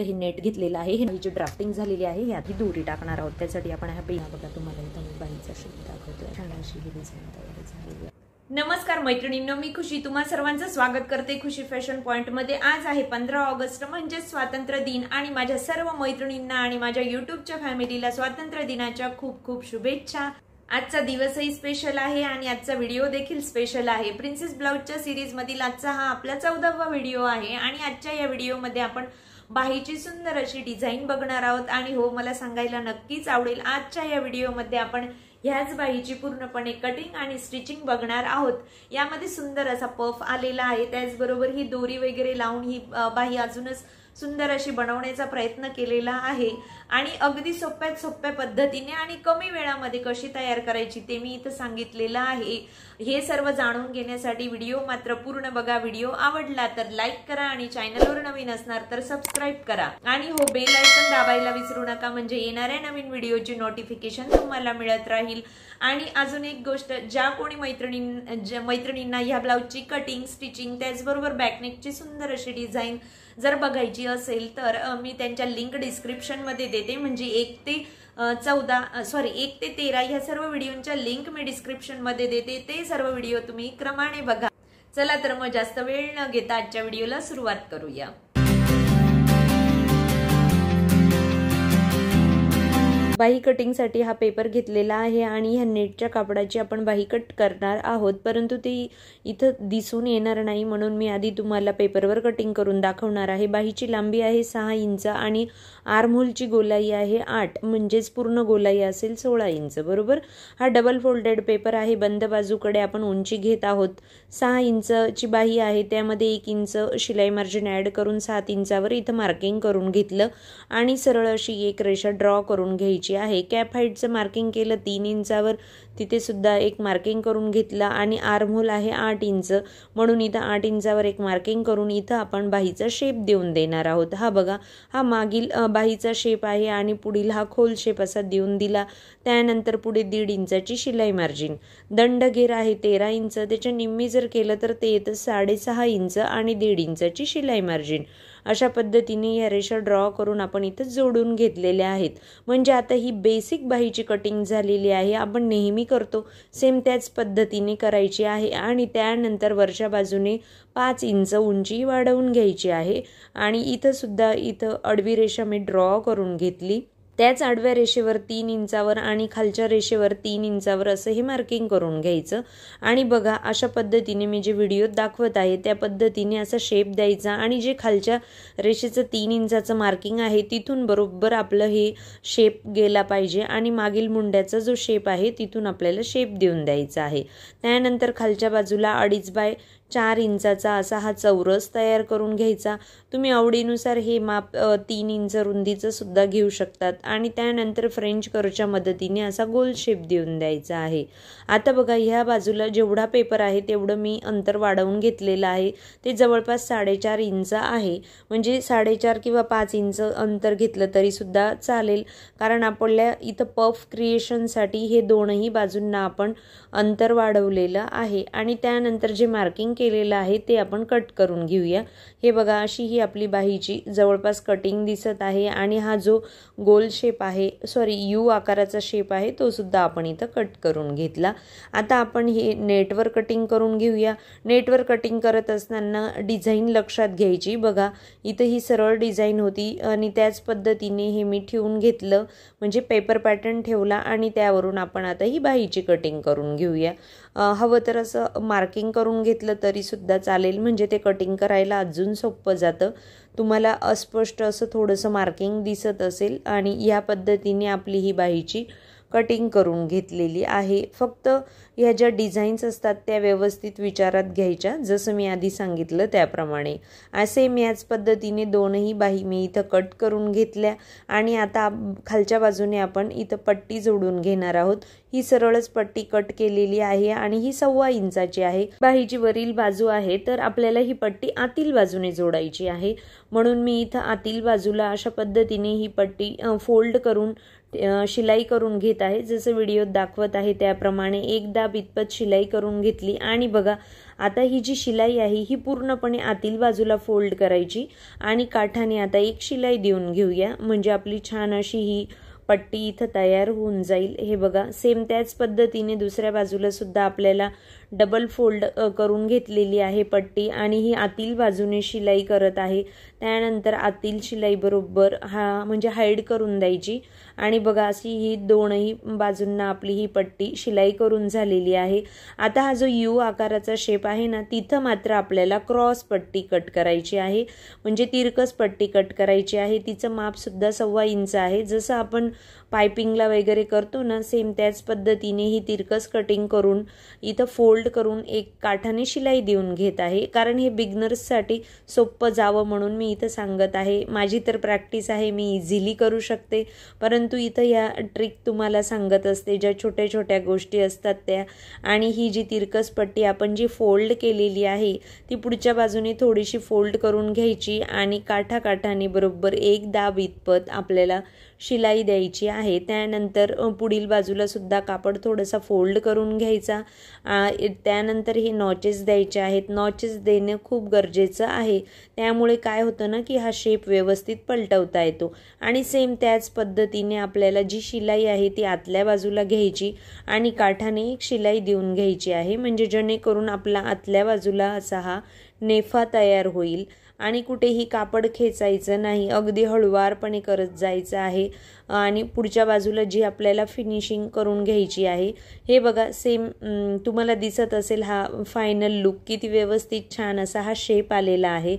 तर हे नेट घेतलेलं आहे ही जी ड्राफ्टिंग झालेली आहे ही आधी दोरी टाकणार आहोत त्यासाठी आपण ह्या बघा तुम्हाला इथं बाईचा शेप दाखवतोय छान अशी ही डिझाईन तयार झालेली आहे नमस्कार मैत्रिणींनो मी खुशी तुम्हा सर्वांचं स्वागत करते खुशी फॅशन पॉइंट मध्ये आज आहे पंधरा ऑगस्ट म्हणजे स्वातंत्र्य दिन आणि माझ्या सर्व मैत्रिणींना आणि माझ्या युट्यूबच्या फॅमिलीला स्वातंत्र्य दिनाच्या खूप खूप शुभेच्छा आजचा दिवसही स्पेशल आहे आणि आजचा व्हिडिओ देखील स्पेशल आहे प्रिन्सेस ब्लाऊजच्या मधील आजचा हा आपला चौदावा व्हिडिओ आहे आणि आजच्या या व्हिडिओमध्ये आपण बाहीची सुंदर अशी डिझाईन बघणार आहोत आणि हो मला सांगायला नक्कीच आवडेल आजच्या या व्हिडिओमध्ये आपण ह्याच बाहीची पूर्णपणे कटिंग आणि स्टिचिंग बघणार आहोत यामध्ये सुंदर असा पफ आलेला आहे त्याचबरोबर ही दोरी वगैरे लावून ही बाही अजूनच सुंदर अशी बनवण्याचा प्रयत्न केलेला आहे आणि अगदी सोप्यात सोप्या पद्धतीने आणि कमी वेळामध्ये कशी तयार करायची ते मी इथं सांगितलेलं आहे हे सर्व जाणून घेण्यासाठी व्हिडिओ मात्र पूर्ण बघा व्हिडिओ आवडला तर लाईक करा आणि चॅनलवर नवीन असणार तर सबस्क्राईब करा आणि हो बेल आयकन दाबायला विसरू नका म्हणजे येणाऱ्या नवीन व्हिडिओची नोटिफिकेशन तुम्हाला मिळत राहील आणि अजून एक गोष्ट ज्या कोणी मैत्रिणी मैत्रिणींना ह्या ब्लाऊजची कटिंग स्टिचिंग त्याचबरोबर बॅकनेकची सुंदर अशी डिझाईन जर बघायची असेल तर मी त्यांच्या लिंक डिस्क्रिप्शनमध्ये देते म्हणजे एक ते चौदा सॉरी एक ते तेरा ह्या सर्व व्हिडिओंच्या लिंक मी डिस्क्रिप्शनमध्ये देते ते सर्व व्हिडिओ तुम्ही क्रमाने बघा चला तर मग जास्त वेळ न घेता आजच्या व्हिडिओला सुरुवात करूया बाही कटिंगसाठी हा पेपर घेतलेला आहे आणि ह्या नेटच्या कापडाची आपण बाही कट करणार आहोत परंतु ती इथं दिसून येणार नाही म्हणून मी आधी तुम्हाला पेपरवर कटिंग करून दाखवणार आहे बाहीची लांबी आहे सहा इंच आणि आर्मोलची गोलाई आहे आठ म्हणजेच पूर्ण गोलाई असेल सोळा इंच बरोबर हा डबल फोल्डेड पेपर आहे बंद बाजूकडे आपण उंची घेत आहोत सहा इंचची बाही आहे त्यामध्ये एक इंच शिलाई मार्जिन ॲड करून सात इंचावर इथं मार्किंग करून घेतलं आणि सरळ अशी एक रेषा ड्रॉ करून घ्यायची करायची आहे कॅप हाईटचं मार्किंग केलं तीन इंचावर तिथे सुद्धा एक मार्किंग करून घेतलं आणि आर्महोल आहे आठ इंच म्हणून इथं आठ इंचावर एक मार्किंग करून इथं आपण बाहीचा शेप देऊन देणार आहोत हा बघा हा मागील बाहीचा शेप आहे आणि पुढील हा खोल शेप असा देऊन दिला त्यानंतर पुढे दीड इंचाची शिलाई मार्जिन दंड घेर आहे तेरा इंच त्याच्या निम्मी जर केलं तर ते येतं साडेसहा इंच आणि दीड इंचाची शिलाई मार्जिन अशा पद्धतीने या रेषा ड्रॉ करून आपण इथं जोडून घेतलेल्या आहेत म्हणजे आता ही बेसिक बाहीची कटिंग झालेली आहे आपण नेहमी करतो सेम त्याच पद्धतीने करायची आहे आणि त्यानंतर वरच्या बाजूने पाच इंच उंची वाढवून घ्यायची आहे आणि इथंसुद्धा इथं अडवी रेषा मी ड्रॉ करून घेतली त्याच आडव्या रेषेवर तीन इंचावर आणि खालच्या रेषेवर तीन इंचावर असं हे मार्किंग करून घ्यायचं आणि बघा अशा पद्धतीने मी जे व्हिडिओ दाखवत आहे त्या पद्धतीने असा शेप द्यायचा आणि जे खालच्या रेषेचं तीन इंचाचं मार्किंग आहे तिथून बरोबर आपलं हे शेप गेला पाहिजे आणि मागील मुंड्याचा जो शेप आहे तिथून आपल्याला शेप देऊन द्यायचा आहे त्यानंतर खालच्या बाजूला अडीच बाय चार इंचाचा असा हा चौरस तयार करून घ्यायचा तुम्ही आवडीनुसार हे माप तीन इंच रुंदीचं सुद्धा घेऊ शकतात आणि त्यानंतर फ्रेंच करच्या मदतीने असा गोल शेप देऊन द्यायचा आहे आता बघा ह्या बाजूला जेवढा पेपर आहे तेवढं मी अंतर वाढवून घेतलेलं आहे ते जवळपास साडेचार इंच आहे म्हणजे साडेचार किंवा पाच इंच अंतर घेतलं तरीसुद्धा चालेल कारण आपल्या इथं पफ क्रिएशनसाठी हे दोनही बाजूंना आपण अंतर वाढवलेलं आहे आणि त्यानंतर जे मार्किंग केलेलं आहे ते आपण कट करून घेऊया हे बघा अशी ही आपली बाहीची जवळपास कटिंग दिसत आहे आणि हा जो गोल शेप आहे सॉरी यू आकाराचा शेप आहे तो सुद्धा आपण इथं कट करून घेतला आता आपण हे नेटवर कटिंग करून घेऊया नेटवर कटिंग करत असताना डिझाईन लक्षात घ्यायची बघा इथं ही सरळ डिझाईन होती आणि त्याच पद्धतीने हे मी ठेवून घेतलं म्हणजे पेपर पॅटर्न ठेवला आणि त्यावरून आपण आता ही बाहीची कटिंग करून घेऊया हवं तर असं मार्किंग करून घेतलं तरीसुद्धा चालेल म्हणजे ते कटिंग करायला अजून सोपं जातं तुम्हाला अस्पष्ट असं थोडंसं मार्किंग दिसत असेल आणि ह्या पद्धतीने आपली ही बाहीची कटिंग करून घेतलेली आहे फक्त ह्या ज्या डिझाईन्स असतात त्या व्यवस्थित विचारात घ्यायच्या जसं मी आधी सांगितलं त्याप्रमाणे असे मी आज पद्धतीने दोनही बाही मी इथं कट करून घेतल्या आणि आता खालच्या बाजूने आपण इथं पट्टी जोडून घेणार आहोत ही सरळच पट्टी कट केलेली आहे आणि ही सव्वा इंचाची आहे बाहीची वरील बाजू आहे तर आपल्याला ही पट्टी आतील बाजूने जोडायची आहे म्हणून मी इथं आतील बाजूला अशा पद्धतीने ही पट्टी फोल्ड करून शिलाई करून घेत आहे जसं व्हिडिओत दाखवत आहे त्याप्रमाणे एकदा बितपत शिलाई करून घेतली आणि बघा आता ही जी शिलाई आहे ही पूर्णपणे आतील बाजूला फोल्ड करायची आणि काठाने आता एक शिलाई देऊन घेऊया म्हणजे आपली छान अशी ही पट्टी इथं तयार होऊन जाईल हे बघा सेम त्याच पद्धतीने दुसऱ्या बाजूला सुद्धा आपल्याला डबल फोल्ड करून घेतलेली आहे पट्टी आणि ही आतील बाजूने शिलाई करत आहे त्यानंतर आतील शिलाई बरोबर हा म्हणजे हाईड करून द्यायची आणि बघा अशी ही दोनही बाजूंना आपली ही पट्टी शिलाई करून झालेली आहे आता हा जो यू आकाराचा शेप आहे ना तिथं मात्र आपल्याला क्रॉस पट्टी कट करायची आहे म्हणजे तिरकस पट्टी कट करायची आहे तिचं मापसुद्धा सव्वा इंच आहे जसं आपण पायपिंगला वगैरे करतो ना सेम त्याच पद्धतीने ही तिरकस कटिंग करून इथं फोल्ड करून एक काठाने शिलाई देऊन घेत आहे कारण हे बिगनर्ससाठी सोपं जावं म्हणून मी इथं सांगत आहे माझी तर प्रॅक्टिस आहे मी इझिली करू शकते परंतु इथं ह्या ट्रिक तुम्हाला सांगत असते ज्या छोट्या छोट्या गोष्टी असतात त्या आणि ही जी तिरकस पट्टी आपण जी फोल्ड केलेली आहे ती पुढच्या बाजूने थोडीशी फोल्ड करून घ्यायची आणि काठाकाठाने बरोबर एक दाब इतपत आपल्याला शिलाई द्यायची आहे त्यानंतर पुढील बाजूलासुद्धा कापड थोडंसं फोल्ड करून घ्यायचा त्यानंतर हे नॉचेस द्यायचे आहेत नॉचेस देणं खूप गरजेचं आहे त्यामुळे काय होतं ना की हा शेप व्यवस्थित पलटवता येतो आणि सेम त्याच पद्धतीने आपल्याला जी शिलाई आहे ती आतल्या बाजूला घ्यायची आणि काठाने एक शिलाई देऊन घ्यायची आहे म्हणजे जेणेकरून आपला आतल्या बाजूला असा हा नेफा तयार होईल आणि कुठेही कापड खेचायचं नाही अगदी हळुवारपणे करत जायचं आहे आणि पुढच्या बाजूला जी आपल्याला फिनिशिंग करून घ्यायची आहे हे बघा सेम तुम्हाला दिसत असेल हा फायनल लुक किती व्यवस्थित छान असा हा शेप आलेला आहे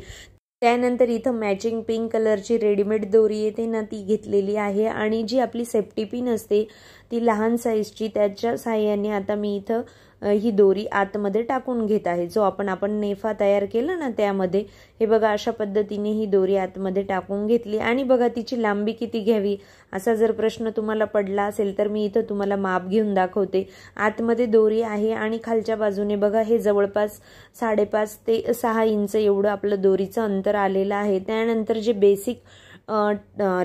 त्यानंतर इथं मॅचिंग पिंक कलरची रेडीमेड दोरी येते ना ती घेतलेली आहे आणि जी आपली सेफ्टी पिन असते ती लहान साईजची त्याच्या साह्याने आता मी इथं ही दोरी आतमध्ये टाकून घेत आहे जो आपण आपण नेफा तयार केला ना त्यामध्ये हे बघा अशा पद्धतीने ही दोरी आतमध्ये टाकून घेतली आणि बघा तिची लांबी किती घ्यावी असा जर प्रश्न तुम्हाला पडला असेल तर मी इथं तुम्हाला माप घेऊन दाखवते आतमध्ये दोरी आहे आणि खालच्या बाजूने बघा हे जवळपास साडेपाच ते सहा इंच एवढं आपलं दोरीचं अंतर आलेलं आहे त्यानंतर जे बेसिक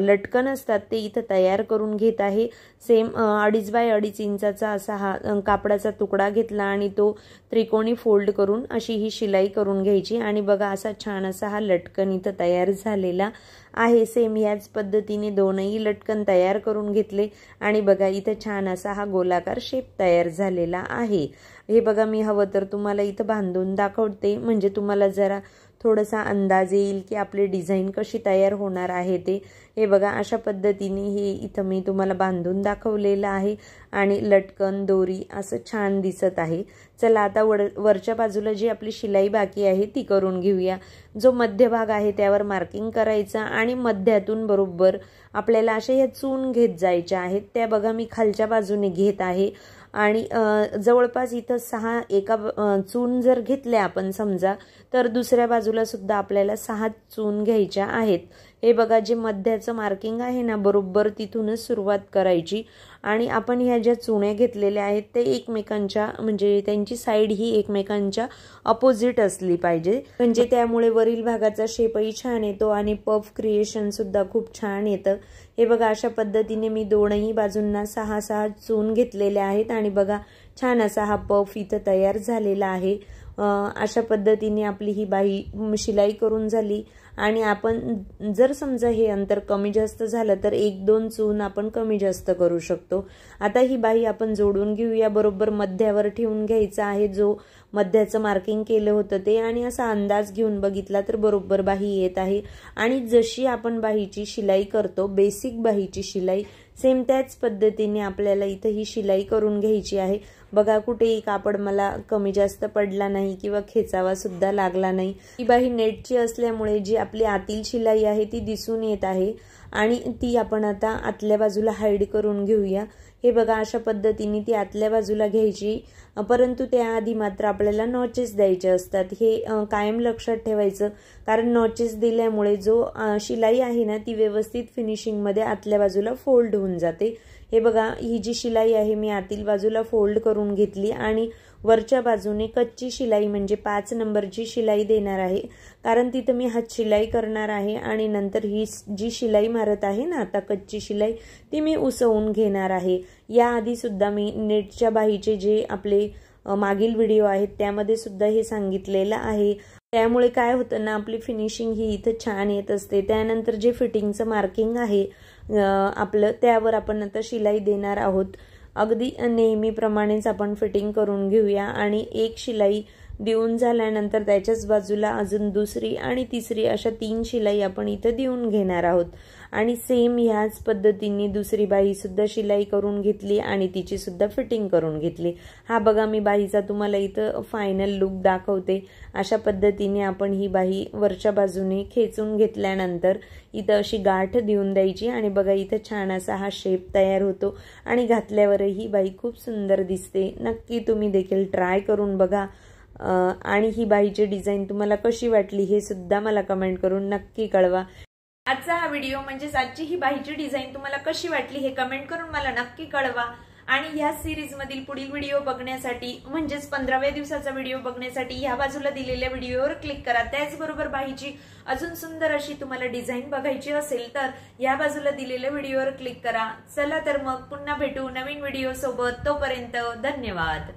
लटकन असतात ते इथं तयार करून घेत आहे सेम अडीच बाय अडीच इंचाचा असा हा कापडाचा तुकडा घेतला आणि तो त्रिकोणी फोल्ड करून अशी ही शिलाई करून घ्यायची आणि बघा असा छान असा हा लटकन इथं तयार झालेला आहे सेम ह्याच पद्धतीने दोनही लटकन तयार करून घेतले आणि बघा इथं छान असा हा गोलाकार शेप तयार झालेला आहे हे बघा मी हवं तर तुम्हाला इथं बांधून दाखवते म्हणजे तुम्हाला जरा थोडासा अंदाज येईल की आपली डिझाईन कशी तयार होणार आहे ते हे बघा अशा पद्धतीने हे इथं मी तुम्हाला बांधून दाखवलेलं आहे आणि लटकन दोरी असं छान दिसत आहे चला आता वड वरच्या बाजूला जी आपली शिलाई बाकी आहे ती करून घेऊया जो मध्यभाग आहे त्यावर मार्किंग करायचा आणि मध्यातून बरोबर आपल्याला अशा ह्या चून घेत जायच्या आहेत त्या बघा मी खालच्या बाजूने घेत आहे आणि जवळपास इथं सहा एका चून जर घेतल्या आपण समजा तर दुसऱ्या बाजूला सुद्धा आपल्याला सहा चून घ्यायच्या आहेत हे बघा जे मध्याचं मार्किंग आहे ना बरोबर तिथूनच सुरुवात करायची आणि आपण ह्या ज्या चुण्या घेतलेल्या आहेत ते एकमेकांच्या म्हणजे त्यांची साईड ही एकमेकांच्या अपोजिट असली पाहिजे म्हणजे त्यामुळे वरील भागाचा शेपही छान येतो आणि पफ क्रिएशन सुद्धा खूप छान येतं हे बघा अशा पद्धतीने मी दोनही बाजूंना सहा सहा चून घेतलेल्या आहेत आणि बघा छान असा हा पफ इथं तयार झालेला आहे अशा पद्धतीने आपली ही बाही शिलाई करून झाली आणि आपण जर समजा हे अंतर कमी जास्त झालं तर एक दोन चून आपण कमी जास्त करू शकतो आता ही बाही आपण जोडून घेऊया बरोबर मध्यावर ठेवून घ्यायचा आहे जो मध्याचं मार्किंग केलं होतं ते आणि असा अंदाज घेऊन बघितला तर बरोबर बाही येत आहे आणि जशी आपण बाहीची शिलाई करतो बेसिक बाहीची शिलाई सेम त्याच पद्धतीने आपल्याला इथं ही शिलाई करून घ्यायची आहे बघा कुठेही कापड मला कमी जास्त पडला नाही किंवा खेचावा सुद्धा लागला नाही ही बाही नेटची असल्यामुळे जी आपली आतील शिलाई आहे ती दिसून येत आहे आणि ती आपण आता आतल्या बाजूला हाईड करून घेऊया हे बघा अशा पद्धतीने ती आतल्या बाजूला घ्यायची परंतु त्याआधी मात्र आपल्याला नॉचेस द्यायचे असतात हे कायम लक्षात ठेवायचं कारण नॉचेस दिल्यामुळे जो शिलाई आहे ना ती व्यवस्थित फिनिशिंगमध्ये आतल्या बाजूला फोल्ड होऊन जाते हे बघा ही जी शिलाई आहे मी आतील बाजूला फोल्ड करून घेतली आणि वरच्या बाजूने कच्ची शिलाई म्हणजे पाच नंबरची शिलाई देणार आहे कारण तिथं मी हात शिलाई करणार आहे आणि नंतर ही जी शिलाई मारत आहे ना आता कच्ची शिलाई ती मी उसवून घेणार आहे याआधी सुद्धा मी नेटच्या बाहीचे जे आपले मागील व्हिडिओ आहेत त्यामध्ये सुद्धा हे सांगितलेलं आहे त्यामुळे काय होतं ना आपली फिनिशिंग ही इथं छान येत असते त्यानंतर जे फिटिंगचं मार्किंग आहे आपलं त्यावर आपण आता शिलाई देणार आहोत अगदी नेहमीप्रमाणेच आपण फिटिंग करून घेऊया आणि एक शिलाई देऊन झाल्यानंतर त्याच्याच बाजूला अजून दुसरी आणि तिसरी अशा तीन शिलाई आपण इथं देऊन घेणार आहोत आणि सेम ह्याच पद्धतीने दुसरी सुद्धा शिलाई करून घेतली आणि तिचीसुद्धा फिटिंग करून घेतली हा बघा मी बाईचा तुम्हाला इथं फायनल लुक दाखवते अशा पद्धतीने आपण ही बाई वरच्या बाजूने खेचून घेतल्यानंतर इथं अशी गाठ देऊन द्यायची आणि बघा इथं छान असा हा शेप तयार होतो आणि घातल्यावरही बाई खूप सुंदर दिसते नक्की तुम्ही देखील ट्राय करून बघा आणि ही बाईची डिझाईन तुम्हाला कशी वाटली हे सुद्धा मला कमेंट करून नक्की कळवा आजचा हा व्हिडिओ म्हणजेच आजची ही बाईची डिझाईन तुम्हाला कशी वाटली हे कमेंट करून मला नक्की कळवा आणि ह्या मधील पुढील व्हिडिओ बघण्यासाठी म्हणजेच पंधराव्या दिवसाचा व्हिडिओ बघण्यासाठी ह्या बाजूला दिलेल्या व्हिडिओवर क्लिक करा त्याचबरोबर बाईची अजून सुंदर अशी तुम्हाला डिझाईन बघायची असेल तर या बाजूला दिलेल्या व्हिडिओवर क्लिक करा चला तर मग पुन्हा भेटू नवीन व्हिडिओ सोबत तोपर्यंत धन्यवाद